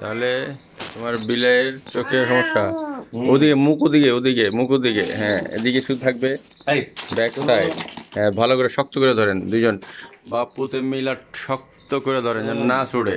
তাহলে তোমার বিলের চোখের সমস্যা ওদিকে মুখ ওদিকে ওদিকে মুখ ওদিকে হ্যাঁ এদিকে শুধু থাকবে ব্যাক সাইড হ্যাঁ ভালো করে শক্ত করে ধরেন দুজন বাপুতে মিলা শক্ত করে ধরেন যেন না ছুড়ে